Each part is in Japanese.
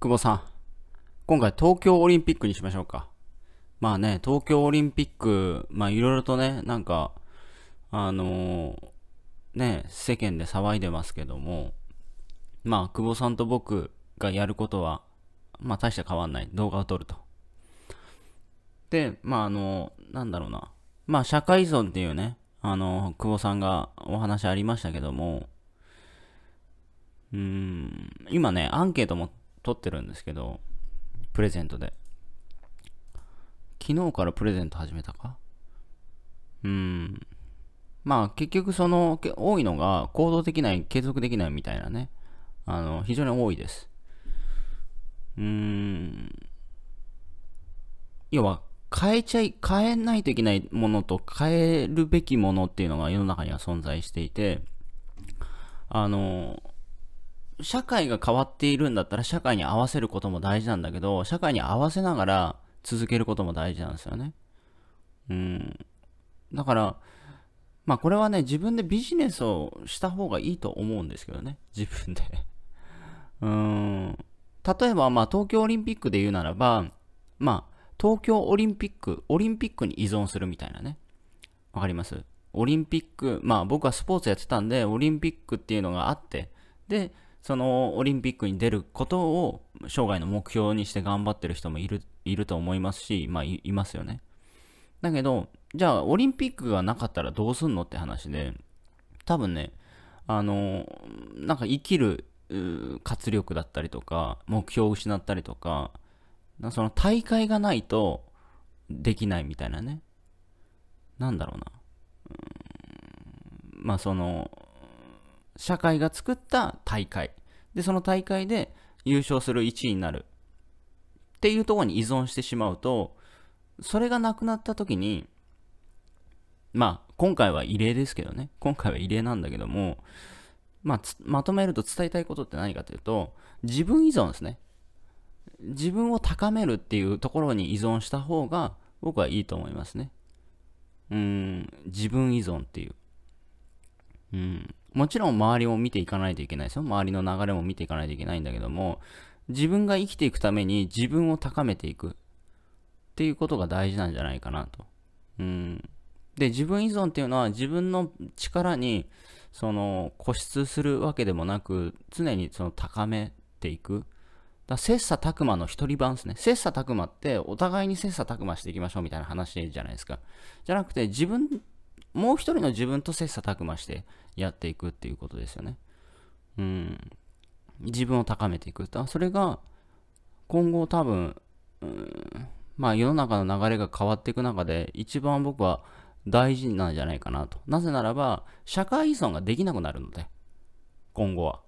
久保さん。今回東京オリンピックにしましょうか。まあね、東京オリンピック、まあいろいろとね、なんか、あのー、ね、世間で騒いでますけども、まあ久保さんと僕がやることは、まあ大して変わんない。動画を撮ると。で、まああのー、なんだろうな。まあ社会依存っていうね、あのー、久保さんがお話ありましたけども、うーん、今ね、アンケートも撮ってるんですけど、プレゼントで。昨日からプレゼント始めたかうん。まあ結局その多いのが行動できない、継続できないみたいなね。あの、非常に多いです。うーん。要は変えちゃい、変えないといけないものと変えるべきものっていうのが世の中には存在していて、あの、社会が変わっているんだったら社会に合わせることも大事なんだけど、社会に合わせながら続けることも大事なんですよね。うん。だから、まあこれはね、自分でビジネスをした方がいいと思うんですけどね。自分でうーん。例えば、まあ東京オリンピックで言うならば、まあ東京オリンピック、オリンピックに依存するみたいなね。わかりますオリンピック、まあ僕はスポーツやってたんで、オリンピックっていうのがあって、で、そのオリンピックに出ることを生涯の目標にして頑張ってる人もいるいると思いますし、まあいますよね。だけど、じゃあオリンピックがなかったらどうすんのって話で、多分ね、あの、なんか生きる活力だったりとか、目標を失ったりとか、その大会がないとできないみたいなね。なんだろうな。うまあその、社会が作った大会で、その大会で優勝する1位になる。っていうところに依存してしまうと、それがなくなった時に、まあ、今回は異例ですけどね。今回は異例なんだけども、まあ、まとめると伝えたいことって何かというと、自分依存ですね。自分を高めるっていうところに依存した方が、僕はいいと思いますね。うん、自分依存っていう。うん、もちろん周りも見ていかないといけないですよ。周りの流れも見ていかないといけないんだけども、自分が生きていくために自分を高めていくっていうことが大事なんじゃないかなと。うん。で、自分依存っていうのは自分の力に、その、固執するわけでもなく、常にその高めていく。だ切磋琢磨の一人版ですね。切磋琢磨ってお互いに切磋琢磨していきましょうみたいな話じゃないですか。じゃなくて自分もう一人の自分と切磋琢磨してやっていくっていうことですよね。うん。自分を高めていく。それが今後多分、まあ世の中の流れが変わっていく中で一番僕は大事なんじゃないかなと。なぜならば社会依存ができなくなるので、今後は。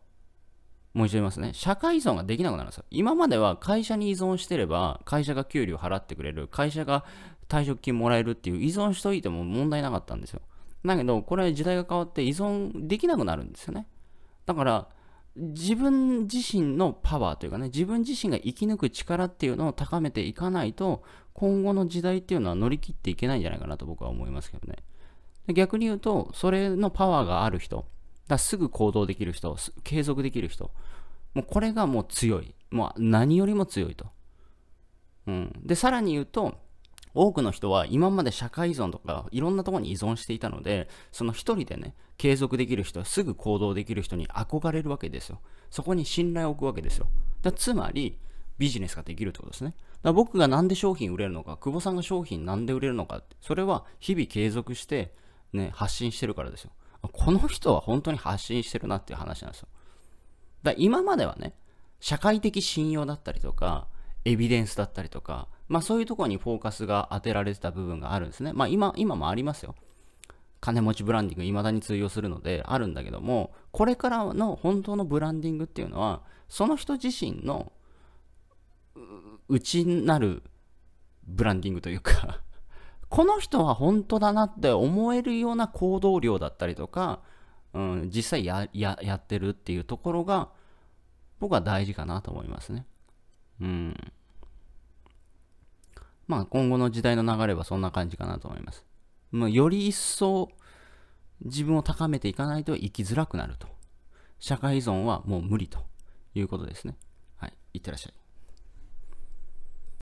もう一度言いますね。社会依存ができなくなるんですよ。今までは会社に依存してれば、会社が給料払ってくれる、会社が退職金もらえるっていう依存しといても問題なかったんですよ。だけど、これは時代が変わって依存できなくなるんですよね。だから、自分自身のパワーというかね、自分自身が生き抜く力っていうのを高めていかないと、今後の時代っていうのは乗り切っていけないんじゃないかなと僕は思いますけどね。逆に言うと、それのパワーがある人、だすぐ行動できる人、継続できる人、もうこれがもう強い。もう何よりも強いと。うん。で、さらに言うと、多くの人は今まで社会依存とかいろんなところに依存していたので、その一人でね、継続できる人、すぐ行動できる人に憧れるわけですよ。そこに信頼を置くわけですよ。だつまり、ビジネスができるってことですね。だ僕がなんで商品売れるのか、久保さんが商品なんで売れるのか、それは日々継続して、ね、発信してるからですよ。この人は本当に発信してるなっていう話なんですよ。だ今まではね、社会的信用だったりとか、エビデンスだったりとか、まあそういうところにフォーカスが当てられてた部分があるんですね。まあ今、今もありますよ。金持ちブランディング未だに通用するのであるんだけども、これからの本当のブランディングっていうのは、その人自身の内なるブランディングというかこの人は本当だなって思えるような行動量だったりとか、うん、実際やややってるっていうところが僕は大事かなと思いますね。うん。まあ今後の時代の流れはそんな感じかなと思います。もうより一層自分を高めていかないと生きづらくなると。社会依存はもう無理ということですね。はい。いってらっしゃい。